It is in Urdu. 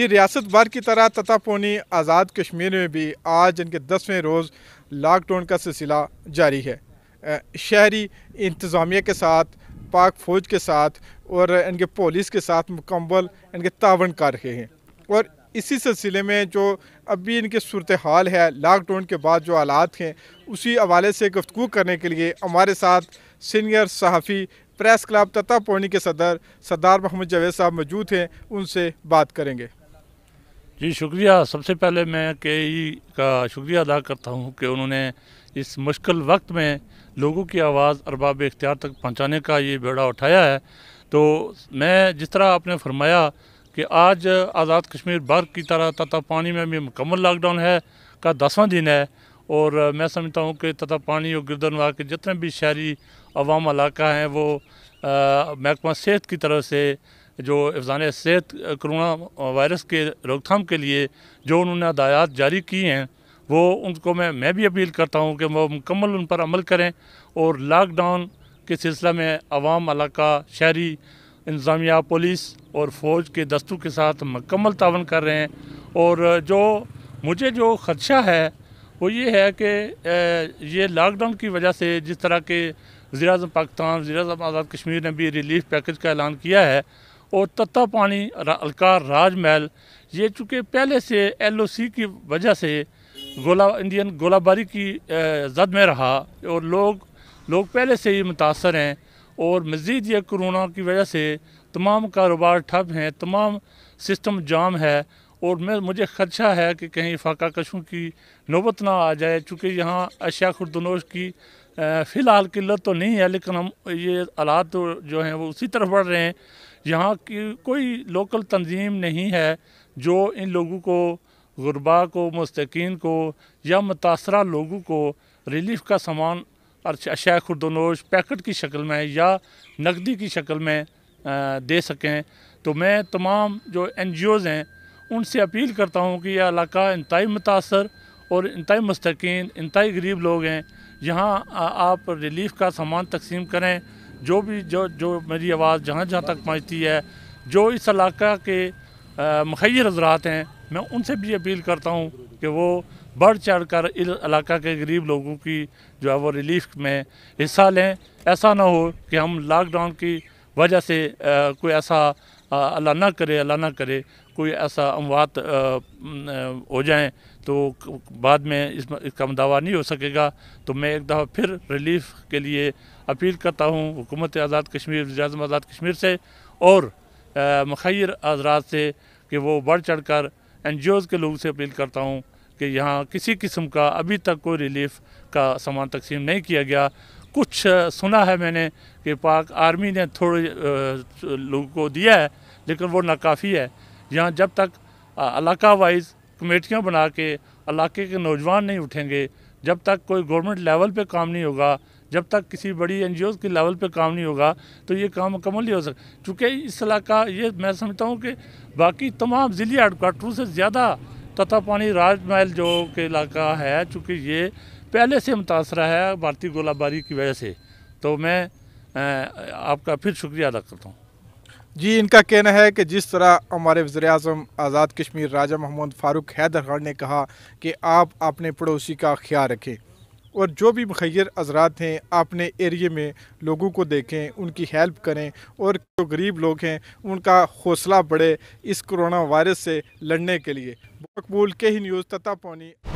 جی ریاست بھر کی طرح پونی آزاد کشمیر میں بھی آج ان کے دسویں روز لاک ڈاؤن کا سلسلہ جاری ہے شہری انتظامیہ کے ساتھ پاک فوج کے ساتھ اور ان کے پولیس کے ساتھ مکمل ان کے تعاون کر رہے ہیں اور اسی سلسلے میں جو اب بھی ان کی صورتحال ہے لاک ڈاؤن کے بعد جو آلات ہیں اسی حوالے سے گفتگو کرنے کے لیے ہمارے ساتھ سینئر صحافی پریس کلب تتا پونی کے صدر سردار محمد جاوید صاحب موجود ہیں ان سے بات کریں گے جی شکریہ سب سے پہلے میں کے ای کا شکریہ ادا کرتا ہوں کہ انہوں نے اس مشکل وقت میں لوگوں کی آواز ارباب اختیار تک پہنچانے کا یہ بیڑا اٹھایا ہے تو میں جس طرح آپ نے فرمایا کہ آج آزاد کشمیر بار کی طرح تتا پانی میں بھی مکمل لاک ڈاؤن ہے کا دسواں دن ہے اور میں سمجھتا ہوں کہ تتا پانی اور گردنوا کے جتنے بھی شہری عوام علاقہ ہیں وہ محکمہ صحت کی طرف سے جو افضان صحت کرونا وائرس کے روک تھام کے لیے جو انہوں نے ہدایات جاری کی ہیں وہ ان کو میں میں بھی اپیل کرتا ہوں کہ وہ مکمل ان پر عمل کریں اور لاک ڈاؤن کے سلسلہ میں عوام علاقہ شہری انتظامیہ پولیس اور فوج کے دستوں کے ساتھ مکمل تعاون کر رہے ہیں اور جو مجھے جو خدشہ ہے وہ یہ ہے کہ یہ لاک ڈاؤن کی وجہ سے جس طرح کے وزیر اعظم پاکستان اعظم آزاد کشمیر نے بھی ریلیف پیکج کا اعلان کیا ہے اور تتا پانی الکار راج محل یہ چونکہ پہلے سے ایل او سی کی وجہ سے گولہ انڈین گولہ باری کی زد میں رہا اور لوگ لوگ پہلے سے ہی متاثر ہیں اور مزید یہ کرونا کی وجہ سے تمام کاروبار ٹھپ ہیں تمام سسٹم جام ہے اور میں مجھے خدشہ ہے کہ کہیں فاقہ کشوں کی نوبت نہ آ جائے چونکہ یہاں اشیاء خردنوش کی فی الحال قلت تو نہیں ہے لیکن ہم یہ آلات جو ہیں وہ اسی طرف بڑھ رہے ہیں یہاں کی کوئی لوکل تنظیم نہیں ہے جو ان لوگوں کو غربا کو مستقین کو یا متاثرہ لوگوں کو ریلیف کا سامان اشیاء خردونوش پیکٹ کی شکل میں یا نقدی کی شکل میں دے سکیں تو میں تمام جو این جی اوز ہیں ان سے اپیل کرتا ہوں کہ یہ علاقہ انتہائی متاثر اور انتہائی مستقین انتہائی غریب لوگ ہیں یہاں آپ ریلیف کا سامان تقسیم کریں جو بھی جو جو میری آواز جہاں جہاں تک پہنچتی ہے جو اس علاقہ کے مخیر حضرات ہیں میں ان سے بھی اپیل کرتا ہوں کہ وہ بڑھ چڑھ کر اس علاقہ کے غریب لوگوں کی جو ہے وہ ریلیف میں حصہ لیں ایسا نہ ہو کہ ہم لاک ڈاؤن کی وجہ سے کوئی ایسا اللہ نہ کرے اللہ نہ کرے کوئی ایسا اموات ہو جائیں تو بعد میں اس کا امداوہ نہیں ہو سکے گا تو میں ایک دفعہ پھر ریلیف کے لیے اپیل کرتا ہوں حکومت آزاد کشمیر زیر آزاد کشمیر سے اور مخیر حضرات سے کہ وہ بڑھ چڑھ کر این جی اوز کے لوگوں سے اپیل کرتا ہوں کہ یہاں کسی قسم کا ابھی تک کوئی ریلیف کا سامان تقسیم نہیں کیا گیا کچھ سنا ہے میں نے کہ پاک آرمی نے تھوڑے لوگوں کو دیا ہے لیکن وہ ناکافی ہے یہاں جب تک علاقہ وائز کمیٹیاں بنا کے علاقے کے نوجوان نہیں اٹھیں گے جب تک کوئی گورنمنٹ لیول پہ کام نہیں ہوگا جب تک کسی بڑی این جی اوز لیول پہ کام نہیں ہوگا تو یہ کام مکمل نہیں ہو سکتا چونکہ اس علاقہ یہ میں سمجھتا ہوں کہ باقی تمام ضلع ہیڈ کوارٹروں سے زیادہ طتہ پانی راج محل جو کہ علاقہ ہے چونکہ یہ پہلے سے متاثرہ ہے بھارتی گولہ باری کی وجہ سے تو میں آپ کا پھر شکریہ ادا کرتا ہوں جی ان کا کہنا ہے کہ جس طرح ہمارے وزیر اعظم آزاد کشمیر راجہ محمد فاروق حیدر خان نے کہا کہ آپ اپنے پڑوسی کا خیال رکھیں اور جو بھی مخیر حضرات ہیں اپنے ایریے میں لوگوں کو دیکھیں ان کی ہیلپ کریں اور جو غریب لوگ ہیں ان کا حوصلہ بڑھے اس کرونا وائرس سے لڑنے کے لیے مقبول کے ہی نیوز تتا پونی